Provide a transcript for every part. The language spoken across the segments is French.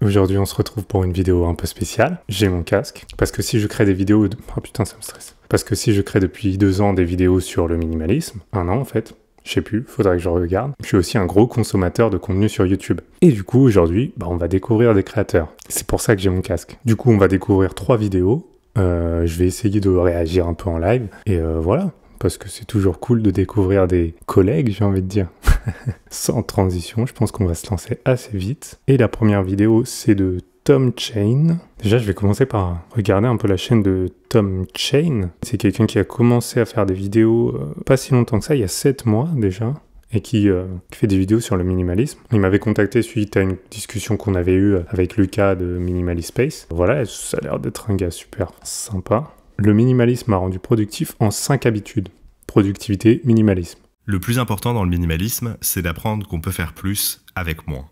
Aujourd'hui, on se retrouve pour une vidéo un peu spéciale. J'ai mon casque, parce que si je crée des vidéos... Oh putain, ça me stresse. Parce que si je crée depuis deux ans des vidéos sur le minimalisme, un an en fait, je sais plus, faudrait que je regarde. Je suis aussi un gros consommateur de contenu sur YouTube. Et du coup, aujourd'hui, bah, on va découvrir des créateurs. C'est pour ça que j'ai mon casque. Du coup, on va découvrir trois vidéos. Euh, je vais essayer de réagir un peu en live. Et euh, voilà, parce que c'est toujours cool de découvrir des collègues, j'ai envie de dire. Sans transition, je pense qu'on va se lancer assez vite. Et la première vidéo, c'est de Tom Chain. Déjà, je vais commencer par regarder un peu la chaîne de Tom Chain. C'est quelqu'un qui a commencé à faire des vidéos euh, pas si longtemps que ça, il y a 7 mois déjà et euh, qui, fait des vidéos sur le minimalisme. Il m'avait contacté suite à une discussion qu'on avait eue avec Lucas de Minimalist Space. Voilà, ça a l'air d'être un gars super sympa. Le minimalisme a rendu productif en 5 habitudes. Productivité, minimalisme. Le plus important dans le minimalisme, c'est d'apprendre qu'on peut faire plus avec moins.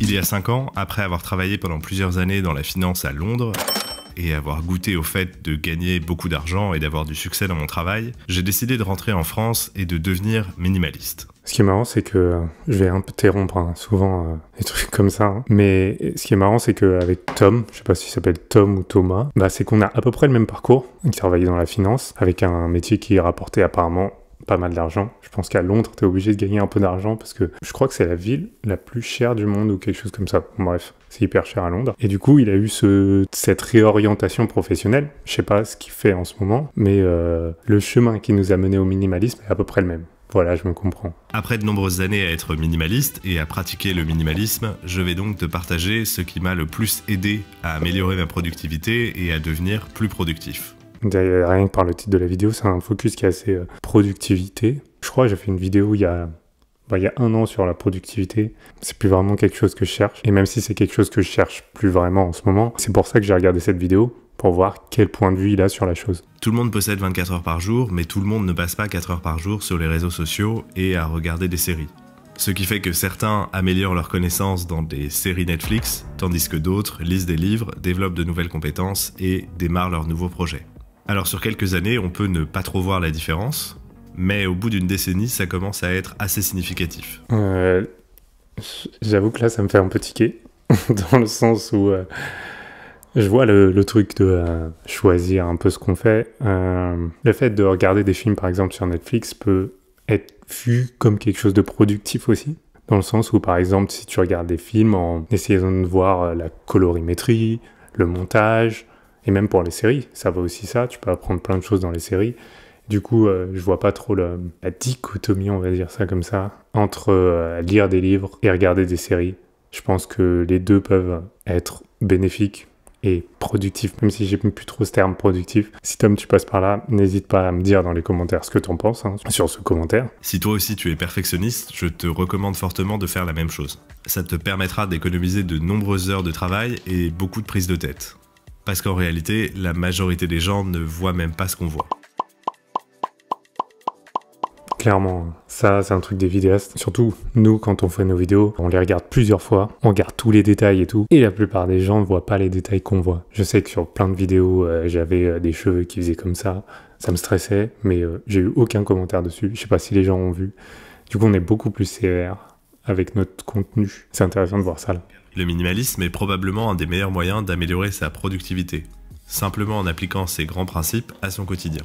Il y a 5 ans, après avoir travaillé pendant plusieurs années dans la finance à Londres, et avoir goûté au fait de gagner beaucoup d'argent et d'avoir du succès dans mon travail, j'ai décidé de rentrer en France et de devenir minimaliste. Ce qui est marrant, c'est que je vais interrompre hein, souvent des euh, trucs comme ça. Hein. Mais ce qui est marrant, c'est qu'avec Tom, je sais pas s'il s'appelle Tom ou Thomas, bah, c'est qu'on a à peu près le même parcours. Il travaillait dans la finance avec un métier qui rapportait apparemment pas mal d'argent. Je pense qu'à Londres, tu es obligé de gagner un peu d'argent parce que je crois que c'est la ville la plus chère du monde ou quelque chose comme ça. Bref, c'est hyper cher à Londres. Et du coup, il a eu cette réorientation professionnelle. Je sais pas ce qu'il fait en ce moment, mais euh, le chemin qui nous a mené au minimalisme est à peu près le même. Voilà, je me comprends. Après de nombreuses années à être minimaliste et à pratiquer le minimalisme, je vais donc te partager ce qui m'a le plus aidé à améliorer ma productivité et à devenir plus productif. Rien que par le titre de la vidéo, c'est un focus qui est assez euh, productivité. Je crois que j'ai fait une vidéo il y a bah, il y a un an sur la productivité. C'est plus vraiment quelque chose que je cherche. Et même si c'est quelque chose que je cherche plus vraiment en ce moment, c'est pour ça que j'ai regardé cette vidéo pour voir quel point de vue il a sur la chose. Tout le monde possède 24 heures par jour, mais tout le monde ne passe pas 4 heures par jour sur les réseaux sociaux et à regarder des séries. Ce qui fait que certains améliorent leurs connaissances dans des séries Netflix, tandis que d'autres lisent des livres, développent de nouvelles compétences et démarrent leurs nouveaux projets. Alors sur quelques années, on peut ne pas trop voir la différence, mais au bout d'une décennie, ça commence à être assez significatif. Euh, j'avoue que là, ça me fait un peu tiquer, dans le sens où euh, je vois le, truc de euh, choisir un peu ce qu'on fait. le fait de regarder des films, par exemple, sur Netflix peut être vu comme quelque chose de productif aussi. Dans le sens où, par exemple, si tu regardes des films en essayant de voir la colorimétrie, le montage, et même pour les séries, ça va aussi ça, tu peux apprendre plein de choses dans les séries. Du coup, euh, je vois pas trop la, dichotomie, on va dire ça comme ça, entre euh, lire des livres et regarder des séries. Je pense que les deux peuvent être bénéfiques et productifs, même si j'ai plus trop ce terme productif. Si Tom, tu passes par là, n'hésite pas à me dire dans les commentaires ce que t'en penses hein, sur ce commentaire. Si toi aussi tu es perfectionniste, je te recommande fortement de faire la même chose. Ça te permettra d'économiser de nombreuses heures de travail et beaucoup de prises de tête. Parce qu'en réalité, la majorité des gens ne voient même pas ce qu'on voit. Clairement, ça c'est un truc des vidéastes. Surtout, nous, quand on fait nos vidéos, on les regarde plusieurs fois, on regarde tous les détails et tout, et la plupart des gens ne voient pas les détails qu'on voit. Je sais que sur plein de vidéos, euh, j'avais euh, des cheveux qui faisaient comme ça, ça me stressait, mais euh, j'ai eu aucun commentaire dessus, je sais pas si les gens ont vu. Du coup, on est beaucoup plus sévère avec notre contenu. C'est intéressant de voir ça là. Le minimalisme est probablement un des meilleurs moyens d'améliorer sa productivité, simplement en appliquant ces grands principes à son quotidien.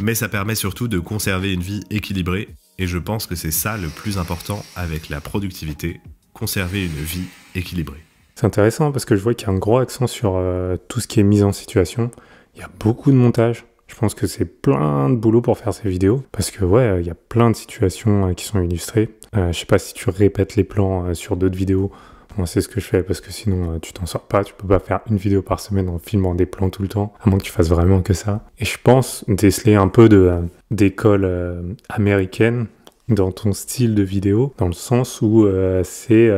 Mais ça permet surtout de conserver une vie équilibrée, et je pense que c'est ça le plus important avec la productivité, conserver une vie équilibrée. C'est intéressant parce que je vois qu'il y a un gros accent sur euh, tout ce qui est mise en situation. Il y a beaucoup de montage. Je pense que c'est plein de boulot pour faire ces vidéos parce que ouais, il y a plein de situations euh, qui sont illustrées. Je euh, je sais pas si tu répètes les plans sur d'autres vidéos moi, c'est ce que je fais parce que sinon, euh, tu t'en sors pas. Tu peux pas faire une vidéo par semaine en filmant des plans tout le temps, à moins que tu fasses vraiment que ça. Et je pense déceler un peu de euh, d'école euh, américaine dans ton style de vidéo, dans le sens où c'est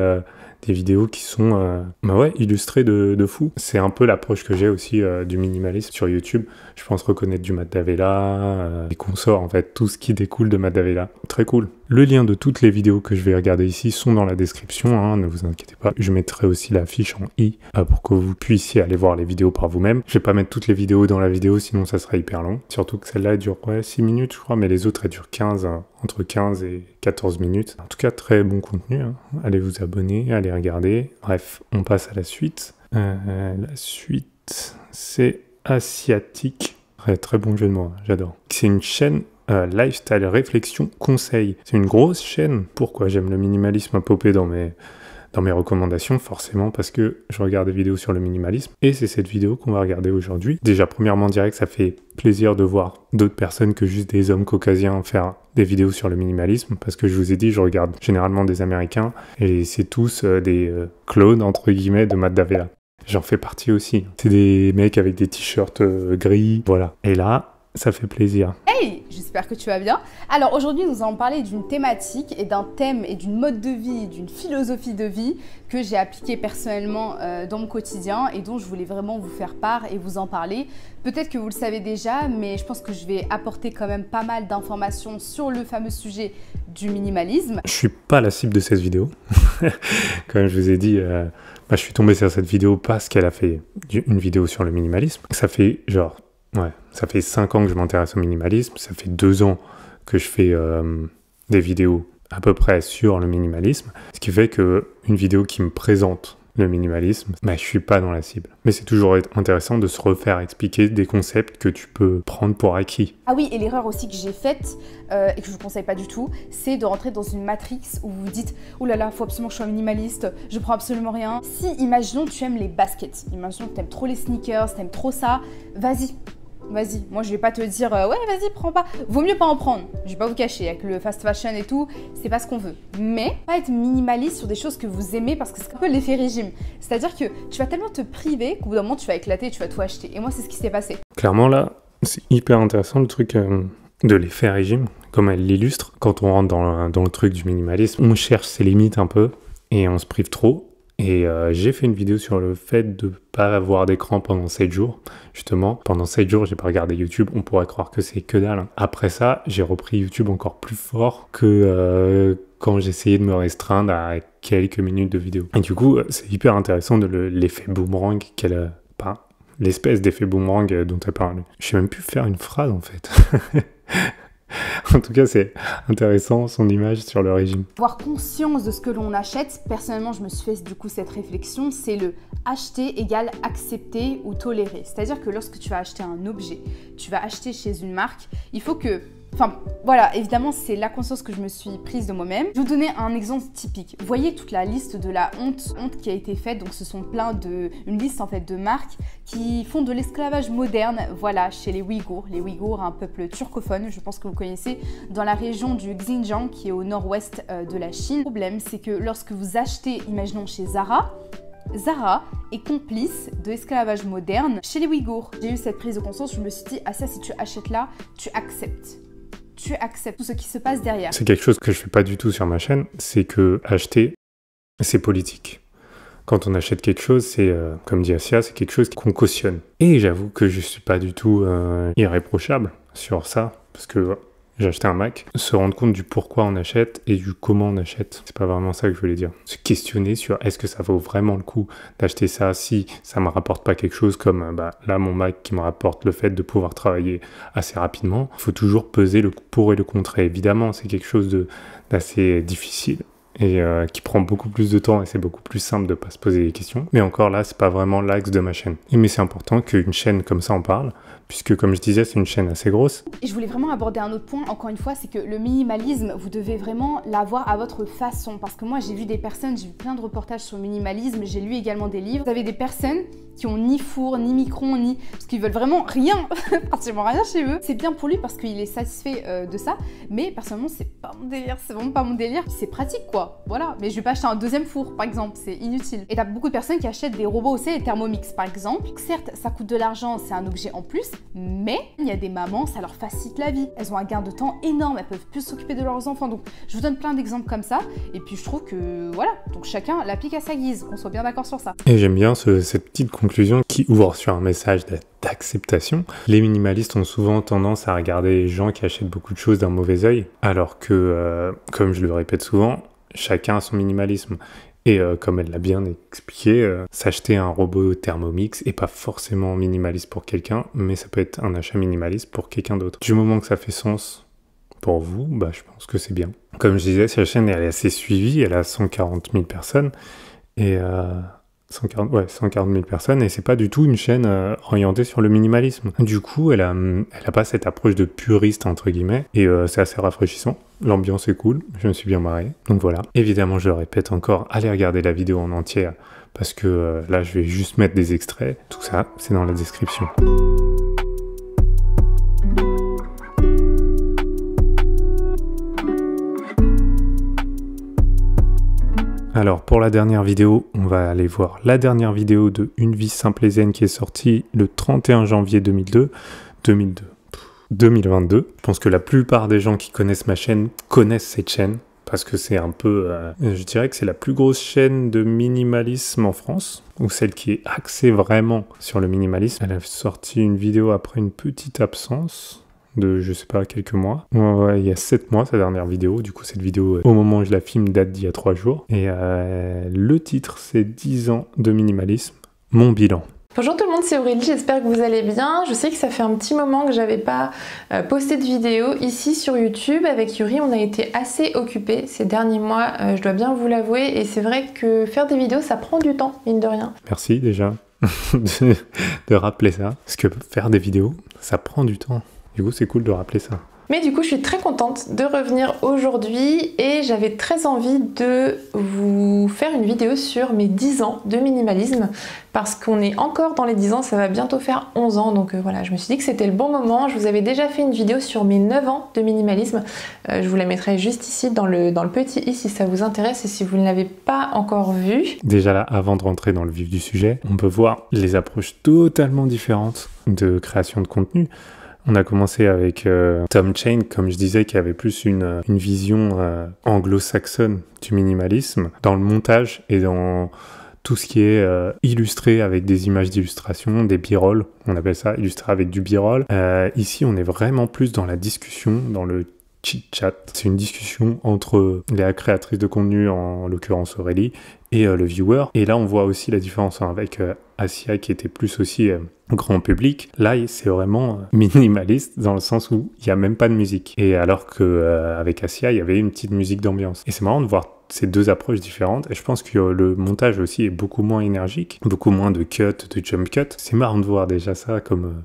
des vidéos qui sont bah ouais, illustrées de, fou. C'est un peu l'approche que j'ai aussi du minimalisme sur YouTube. Je pense reconnaître du Matt Davella, les consorts, en fait, tout ce qui découle de Matt Très cool. Le lien de toutes les vidéos que je vais regarder ici sont dans la description, hein, ne vous inquiétez pas. Je mettrai aussi la fiche en i euh, pour que vous puissiez aller voir les vidéos par vous-même. Je vais pas mettre toutes les vidéos dans la vidéo, sinon ça sera hyper long. Surtout que celle-là dure 6 minutes, je crois, mais les autres, elles durent hein, entre 15 et 14 minutes. En tout cas, très bon contenu. Hein. Allez vous abonner, allez regarder. Bref, on passe à la suite. Euh, la suite, c'est asiatique. Très, très bon jeu de mots, j'adore. C'est une chaîne euh, lifestyle, réflexion, conseil. C'est une grosse chaîne. Pourquoi j'aime le minimalisme à popper dans mes, dans mes recommandations, forcément, parce que je regarde des vidéos sur le minimalisme. Et c'est cette vidéo qu'on va regarder aujourd'hui. Déjà, premièrement, direct, ça fait plaisir de voir d'autres personnes que juste des hommes caucasiens faire des vidéos sur le minimalisme, parce que je vous ai dit, je regarde généralement des Américains, et c'est tous euh, des euh, clones, entre guillemets, de Matt Davella. J'en fais partie aussi. C'est des mecs avec des t-shirts gris, voilà. Et là, ça fait plaisir. Hey, j'espère que tu vas bien. Alors aujourd'hui, nous allons parler d'une thématique et d'un thème et d'une mode de vie, d'une philosophie de vie que j'ai appliquée personnellement euh, dans mon quotidien et dont je voulais vraiment vous faire part et vous en parler. Peut-être que vous le savez déjà, mais je pense que je vais apporter quand même pas mal d'informations sur le fameux sujet du minimalisme. Je suis pas la cible de cette vidéo. Comme je vous ai dit, euh, bah, je suis tombé sur cette vidéo parce qu'elle a fait une vidéo sur le minimalisme. Ça fait genre Ouais, ça fait 5 ans que je m'intéresse au minimalisme, ça fait 2 ans que je fais euh, des vidéos à peu près sur le minimalisme, ce qui fait que une vidéo qui me présente le minimalisme, je bah, je suis pas dans la cible. Mais c'est toujours intéressant de se refaire expliquer des concepts que tu peux prendre pour acquis. Ah oui, et l'erreur aussi que j'ai faite, euh, et que je vous conseille pas du tout, c'est de rentrer dans une matrix où vous vous dites « Oh là là, faut absolument que je sois minimaliste, je prends absolument rien ». Si, imaginons, tu aimes les baskets, imaginons que tu aimes trop les sneakers, tu aimes trop ça, vas-y, Vas-y, moi je vais pas te dire euh, ouais, vas-y, prends pas. Vaut mieux pas en prendre. Je vais pas vous cacher avec le fast fashion et tout, c'est pas ce qu'on veut. Mais pas être minimaliste sur des choses que vous aimez parce que c'est un peu l'effet régime. C'est-à-dire que tu vas tellement te priver qu'au bout d'un moment tu vas éclater et tu vas tout acheter. Et moi c'est ce qui s'est passé. Clairement là, c'est hyper intéressant le truc euh, de l'effet régime, comme elle l'illustre. Quand on rentre dans le, dans le truc du minimalisme, on cherche ses limites un peu et on se prive trop et euh, j'ai fait une vidéo sur le fait de ne pas avoir d'écran pendant 7 jours. Justement, pendant 7 jours, j'ai pas regardé YouTube. On pourrait croire que c'est que dalle. Hein. Après ça, j'ai repris YouTube encore plus fort que euh, quand j'essayais de me restreindre à quelques minutes de vidéo. Et du coup, euh, c'est hyper intéressant de l'effet boomerang qu'elle a. Pas l'espèce d'effet boomerang dont elle parle. Je sais même plus faire une phrase en fait. en tout cas, c'est intéressant son image sur le régime. Avoir conscience de ce que l'on achète, personnellement, je me suis fait du coup cette réflexion, c'est le acheter égale accepter ou tolérer. C'est-à-dire que lorsque tu vas acheter un objet, tu vas acheter chez une marque, il faut que Enfin, voilà, évidemment, c'est la conscience que je me suis prise de moi-même. Je vais vous donner un exemple typique. Vous voyez toute la liste de la honte, honte qui a été faite. Donc, ce sont plein de, une liste en fait de marques qui font de l'esclavage moderne, voilà, chez les Ouïghours. Les Ouïghours, un peuple turcophone, je pense que vous connaissez, dans la région du Xinjiang, qui est au nord-ouest euh, de la Chine. Le problème, c'est que lorsque vous achetez, imaginons chez Zara, Zara est complice de l'esclavage moderne chez les Ouïghours. J'ai eu cette prise de conscience, je me suis dit, ah ça, si tu achètes là, tu acceptes tu acceptes tout ce qui se passe derrière. C'est quelque chose que je fais pas du tout sur ma chaîne, c'est que acheter, c'est politique. Quand on achète quelque chose, c'est, euh, comme dit Asia, c'est quelque chose qu'on cautionne. Et j'avoue que je suis pas du tout euh, irréprochable sur ça, parce que j'ai acheté un Mac, se rendre compte du pourquoi on achète et du comment on achète. C'est pas vraiment ça que je voulais dire. Se questionner sur est-ce que ça vaut vraiment le coup d'acheter ça si ça me rapporte pas quelque chose comme euh, bah, là mon Mac qui me rapporte le fait de pouvoir travailler assez rapidement. Il faut toujours peser le pour et le contre. évidemment, c'est quelque chose d'assez difficile et euh, qui prend beaucoup plus de temps et c'est beaucoup plus simple de pas se poser des questions. Mais encore là, c'est pas vraiment l'axe de ma chaîne. mais c'est important qu'une chaîne comme ça en parle, puisque comme je disais, c'est une chaîne assez grosse. Et je voulais vraiment aborder un autre point, encore une fois, c'est que le minimalisme, vous devez vraiment l'avoir à votre façon. Parce que moi, j'ai vu des personnes, j'ai vu plein de reportages sur le minimalisme, j'ai lu également des livres. Vous avez des personnes qui ont ni four, ni micron, ni... Parce qu'ils veulent vraiment rien, Pratiquement rien chez eux. C'est bien pour lui parce qu'il est satisfait euh, de ça, mais personnellement, c'est pas mon délire, c'est vraiment pas mon délire. C'est pratique, quoi. Voilà, mais je vais pas acheter un deuxième four, par exemple, c'est inutile. Et t'as beaucoup de personnes qui achètent des robots aussi, les Thermomix, par exemple. Certes, ça coûte de l'argent, c'est un objet en plus, mais il y a des mamans, ça leur facilite la vie. Elles ont un gain de temps énorme, elles peuvent plus s'occuper de leurs enfants. Donc, je vous donne plein d'exemples comme ça. Et puis, je trouve que, voilà, donc chacun l'applique à sa guise, qu'on soit bien d'accord sur ça. Et j'aime bien cette petite conclusion qui ouvre sur un message d'acceptation. Les minimalistes ont souvent tendance à regarder les gens qui achètent beaucoup de choses d'un mauvais œil, alors que, euh, comme je le répète souvent, chacun a son minimalisme. Et euh, comme elle l'a bien expliqué, euh, s'acheter un robot Thermomix est pas forcément minimaliste pour quelqu'un, mais ça peut être un achat minimaliste pour quelqu'un d'autre. Du moment que ça fait sens pour vous, bah, je pense que c'est bien. Comme je disais, cette chaîne est assez suivie, elle a 140 000 personnes, et euh, 140, ouais, 000 personnes et c'est pas du tout une chaîne euh, orientée sur le minimalisme. Du coup, elle a, elle a pas cette approche de puriste entre guillemets et euh, c'est assez rafraîchissant. L'ambiance est cool, je me suis bien marré. Donc voilà. Évidemment, je répète encore, allez regarder la vidéo en entière parce que euh, là, je vais juste mettre des extraits. Tout ça, c'est dans la description. Alors pour la dernière vidéo, on va aller voir la dernière vidéo de Une vie simple et qui est sortie le 31 janvier 2002. 2002. 2022. Je pense que la plupart des gens qui connaissent ma chaîne connaissent cette chaîne parce que c'est un peu, euh, je dirais que c'est la plus grosse chaîne de minimalisme en France, ou celle qui est axée vraiment sur le minimalisme. Elle a sorti une vidéo après une petite absence, de, je sais pas, quelques mois. Ouais, il y a 7 mois, sa dernière vidéo. Du coup, cette vidéo, euh, au moment où je la filme, date d'il y a 3 jours. Et euh, le titre, c'est 10 ans de minimalisme, mon bilan. Bonjour tout le monde, c'est Aurélie, j'espère que vous allez bien. Je sais que ça fait un petit moment que j'avais pas euh, posté de vidéo ici sur YouTube. Avec Yuri, on a été assez occupés ces derniers mois, je dois bien vous l'avouer. Et c'est vrai que faire des vidéos, ça prend du temps, mine de rien. Merci déjà de rappeler ça. Parce que faire des vidéos, ça prend du temps. Du coup, c'est cool de rappeler ça. Mais du coup, je suis très contente de revenir aujourd'hui et j'avais très envie de vous faire une vidéo sur mes 10 ans de minimalisme parce qu'on est encore dans les 10 ans, ça va bientôt faire 11 ans donc euh, voilà, je me suis dit que c'était le bon moment. Je vous avais déjà fait une vidéo sur mes 9 ans de minimalisme, euh, je vous la mettrai juste ici dans le, dans le petit i si ça vous intéresse et si vous ne l'avez pas encore vu. Déjà là, avant de rentrer dans le vif du sujet, on peut voir les approches totalement différentes de création de contenu. On a commencé avec euh, Tom Chain, comme je disais, qui avait plus une, euh, vision euh, anglo-saxonne du minimalisme dans le montage et dans tout ce qui est illustré avec des images d'illustration, des b on appelle ça illustré avec du b ici, on est vraiment plus dans la discussion, dans le Chit Chat. C'est une discussion entre la créatrice de contenu, en l'occurrence Aurélie, et euh, le viewer. Et là, on voit aussi la différence hein, avec euh, Asia qui était plus aussi euh, grand public. Là, c'est vraiment minimaliste dans le sens où il n'y a même pas de musique. Et alors que avec Asia, il y avait une petite musique d'ambiance. Et c'est marrant de voir ces deux approches différentes. Et je pense que le montage aussi est beaucoup moins énergique, beaucoup moins de cut, de jump cut. C'est marrant de voir déjà ça comme,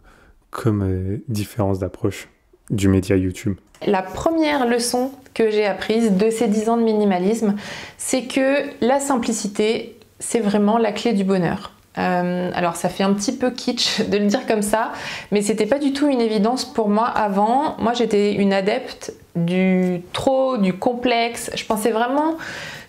comme différence d'approche du média YouTube la première leçon que j'ai apprise de ces 10 ans de minimalisme, c'est que la simplicité, c'est vraiment la clé du bonheur. Euh, alors ça fait un petit peu kitsch de le dire comme ça, mais c'était pas du tout une évidence pour moi avant. Moi j'étais une adepte du trop, du complexe. Je pensais vraiment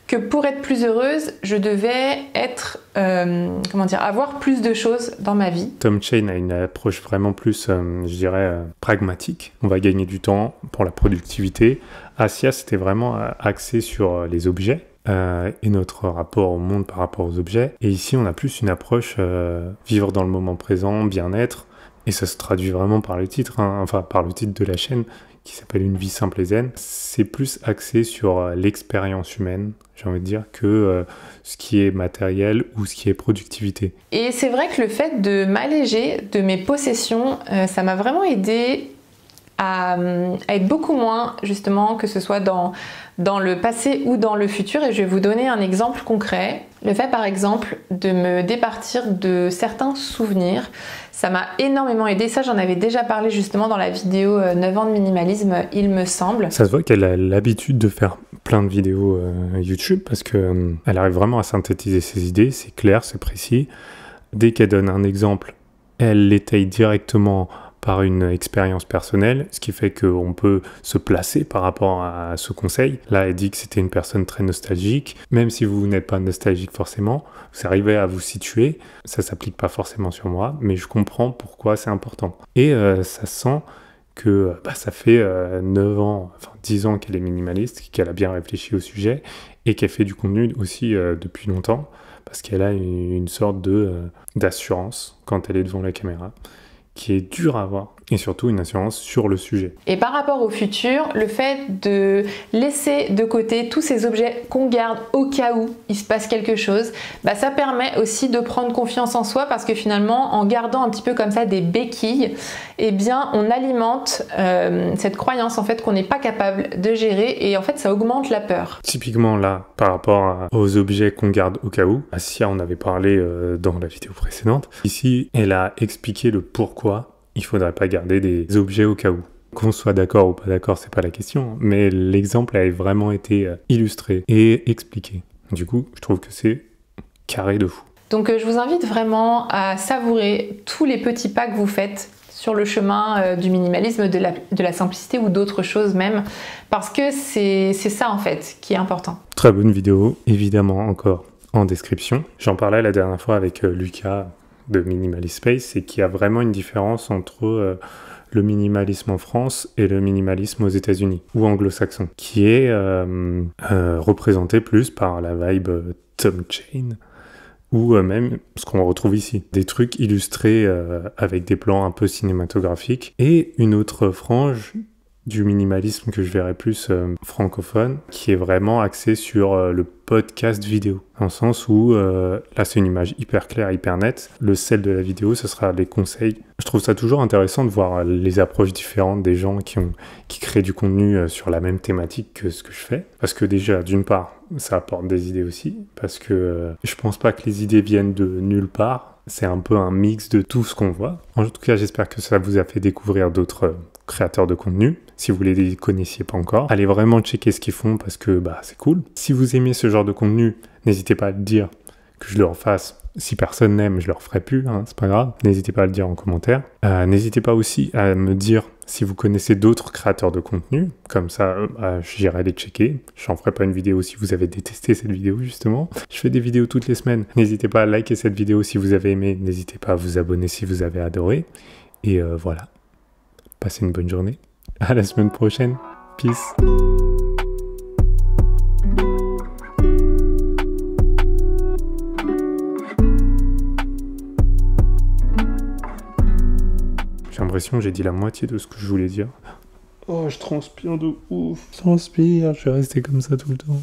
que pour être plus heureuse, je devais être, euh, comment dire, avoir plus de choses dans ma vie. Tom Chain a une approche vraiment plus, euh, je dirais, euh, pragmatique. On va gagner du temps pour la productivité. Asia, c'était vraiment axé sur les objets. et notre rapport au monde par rapport aux objets. Et ici, on a plus une approche vivre dans le moment présent, bien-être. Et ça se traduit vraiment par le titre, hein, enfin par le titre de la chaîne qui s'appelle Une vie simple et zen, c'est plus axé sur euh, l'expérience humaine, j'ai envie de dire, que euh, ce qui est matériel ou ce qui est productivité. Et c'est vrai que le fait de m'alléger de mes possessions, euh, ça m'a vraiment aidé à, à, être beaucoup moins, justement, que ce soit dans, dans le passé ou dans le futur. Et je vais vous donner un exemple concret. Le fait, par exemple, de me départir de certains souvenirs. Ça m'a énormément aidé. Ça, j'en avais déjà parlé justement dans la vidéo 9 euh, ans de minimalisme, il me semble. Ça se voit qu'elle a l'habitude de faire plein de vidéos euh, YouTube parce qu'elle euh, arrive vraiment à synthétiser ses idées. C'est clair, c'est précis. Dès qu'elle donne un exemple, elle l'étaye directement par une expérience personnelle, ce qui fait qu'on peut se placer par rapport à ce conseil. Là, elle dit que c'était une personne très nostalgique. Même si vous n'êtes pas nostalgique forcément, vous arrivez à vous situer. Ça s'applique pas forcément sur moi, mais je comprends pourquoi c'est important. Et euh, ça sent que bah, ça fait 9 euh, ans, enfin 10 ans qu'elle est minimaliste, qu'elle a bien réfléchi au sujet et qu'elle fait du contenu aussi euh, depuis longtemps parce qu'elle a une, sorte de d'assurance quand elle est devant la caméra qui est dur à voir et surtout une assurance sur le sujet. Et par rapport au futur, le fait de laisser de côté tous ces objets qu'on garde au cas où il se passe quelque chose, bah ça permet aussi de prendre confiance en soi parce que finalement, en gardant un petit peu comme ça des béquilles, eh bien, on alimente euh, cette croyance en fait qu'on n'est pas capable de gérer et en fait, ça augmente la peur. Typiquement là, par rapport aux objets qu'on garde au cas où, Asia en avait parlé euh, dans la vidéo précédente. Ici, elle a expliqué le pourquoi il faudrait pas garder des objets au cas où. Qu'on soit d'accord ou pas d'accord, c'est pas la question, mais l'exemple a vraiment été euh, illustré et expliqué. Du coup, je trouve que c'est carré de fou. Donc euh, je vous invite vraiment à savourer tous les petits pas que vous faites sur le chemin euh, du minimalisme, de la, de la simplicité ou d'autres choses même, parce que c'est ça en fait qui est important. Très bonne vidéo, évidemment encore en description. J'en parlais la dernière fois avec Lucas, de Minimalist Space, c'est qu'il y a vraiment une différence entre euh, le minimalisme en France et le minimalisme aux États-Unis ou anglo-saxon, qui est euh, euh, représenté plus par la vibe Tom Chain ou même ce qu'on retrouve ici, des trucs illustrés avec des plans un peu cinématographiques, et une autre frange du minimalisme que je verrais plus euh, francophone, qui est vraiment axé sur euh, le podcast vidéo, dans le sens où euh, là c'est une image hyper claire, hyper nette. Le sel de la vidéo, ce sera les conseils. Je trouve ça toujours intéressant de voir les approches différentes des gens qui ont qui créent du contenu sur la même thématique que ce que je fais, parce que déjà d'une part ça apporte des idées aussi, parce que je pense pas que les idées viennent de nulle part. C'est un peu un mix de tout ce qu'on voit. En tout cas, j'espère que ça vous a fait découvrir d'autres créateurs de contenu. Si vous les, connaissiez pas encore, allez vraiment checker ce qu'ils font parce que bah, c'est cool. Si vous aimez ce genre de contenu, n'hésitez pas à le dire que je le refasse. Si personne n'aime, je le referai plus, hein, c'est pas grave. N'hésitez pas à le dire en commentaire. Euh, n'hésitez pas aussi à me dire si vous connaissez d'autres créateurs de contenu. Comme ça, euh, bah, j'irai les checker. Je n'en ferai pas une vidéo si vous avez détesté cette vidéo, justement. Je fais des vidéos toutes les semaines. N'hésitez pas à liker cette vidéo si vous avez aimé. N'hésitez pas à vous abonner si vous avez adoré. Et euh, voilà. Passez une bonne journée. À la semaine prochaine. Peace. J'ai l'impression que j'ai dit la moitié de ce que je voulais dire. Oh, je transpire de ouf. Transpire, je vais rester comme ça tout le temps.